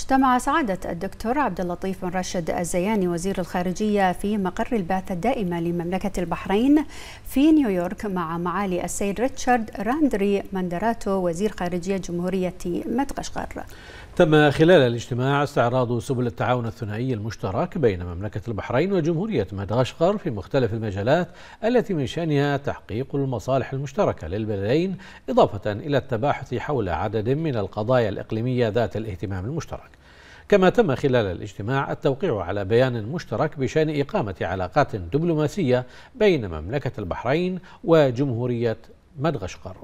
اجتمع سعادة الدكتور عبد اللطيف بن راشد الزياني وزير الخارجية في مقر البعثة الدائمة لمملكة البحرين في نيويورك مع معالي السيد ريتشارد راندري مندراتو وزير خارجية جمهورية مدغشقر. تم خلال الاجتماع استعراض سبل التعاون الثنائي المشترك بين مملكة البحرين وجمهورية مدغشقر في مختلف المجالات التي من شأنها تحقيق المصالح المشتركة للبلدين إضافة إلى التباحث حول عدد من القضايا الإقليمية ذات الاهتمام المشترك كما تم خلال الاجتماع التوقيع على بيان مشترك بشان إقامة علاقات دبلوماسية بين مملكة البحرين وجمهورية مدغشقر